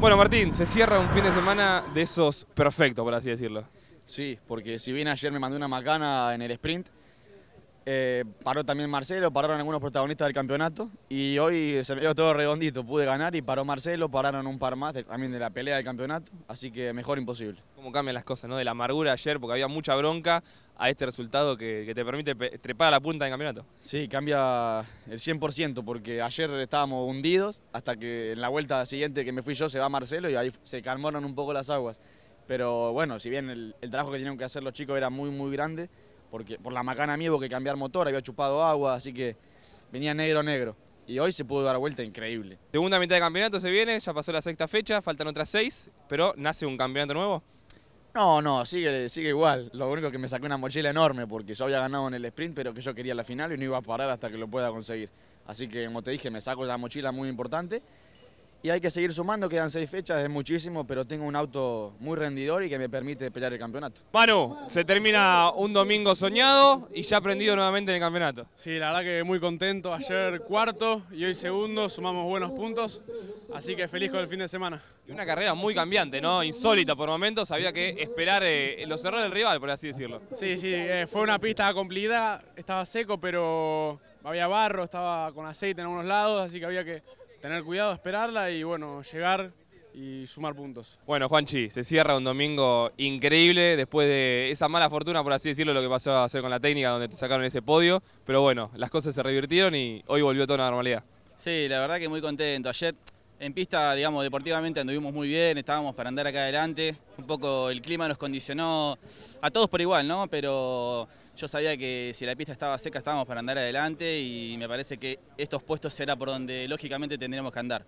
Bueno, Martín, se cierra un fin de semana de esos perfectos, por así decirlo. Sí, porque si bien ayer me mandé una macana en el sprint, eh, paró también Marcelo, pararon algunos protagonistas del campeonato y hoy se me dio todo redondito, pude ganar y paró Marcelo, pararon un par más también de la pelea del campeonato, así que mejor imposible. ¿Cómo cambian las cosas, no? De la amargura ayer, porque había mucha bronca, a este resultado que, te permite trepar a la punta del campeonato? Sí, cambia el 100% porque ayer estábamos hundidos hasta que en la vuelta siguiente que me fui yo se va Marcelo y ahí se calmaron un poco las aguas. Pero bueno, si bien el, trabajo que tenían que hacer los chicos era muy, muy grande, porque por la macana mía hubo que cambiar motor, había chupado agua, así que venía negro, negro. Y hoy se pudo dar vuelta increíble. Segunda mitad de campeonato se viene, ya pasó la sexta fecha, faltan otras seis, pero ¿nace un campeonato nuevo? No, no, sigue, sigue igual. Lo único que me sacó una mochila enorme porque yo había ganado en el sprint, pero que yo quería la final y no iba a parar hasta que lo pueda conseguir. Así que, como te dije, me saco la mochila muy importante y hay que seguir sumando, quedan seis fechas, es muchísimo, pero tengo un auto muy rendidor y que me permite pelear el campeonato. Manu, se termina un domingo soñado y ya aprendido nuevamente en el campeonato. Sí, la verdad que muy contento, ayer cuarto y hoy segundo, sumamos buenos puntos, así que feliz con el fin de semana. Y una carrera muy cambiante, ¿no? Insólita por momentos, había que esperar eh, los errores del rival, por así decirlo. Sí, sí, eh, fue una pista complicada, estaba seco, pero había barro, estaba con aceite en algunos lados, así que había que tener cuidado, esperarla y bueno, llegar y sumar puntos. Bueno, Juanchi, se cierra un domingo increíble después de esa mala fortuna, por así decirlo, lo que pasó a hacer con la técnica, donde te sacaron ese podio, pero bueno, las cosas se revirtieron y hoy volvió toda la normalidad. Sí, la verdad que muy contento. Ayer en pista, digamos, deportivamente anduvimos muy bien, estábamos para andar acá adelante. Un poco el clima nos condicionó a todos por igual, ¿no? Pero yo sabía que si la pista estaba seca estábamos para andar adelante y me parece que estos puestos será por donde lógicamente tendríamos que andar.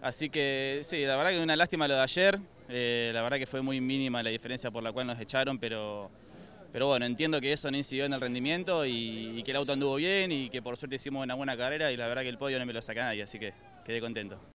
Así que sí, la verdad que una lástima lo de ayer. Eh, la verdad que fue muy mínima la diferencia por la cual nos echaron, pero, pero bueno, entiendo que eso no incidió en el rendimiento y, y que el auto anduvo bien y que por suerte hicimos una buena carrera y la verdad que el podio no me lo saca nadie, así que quedé contento.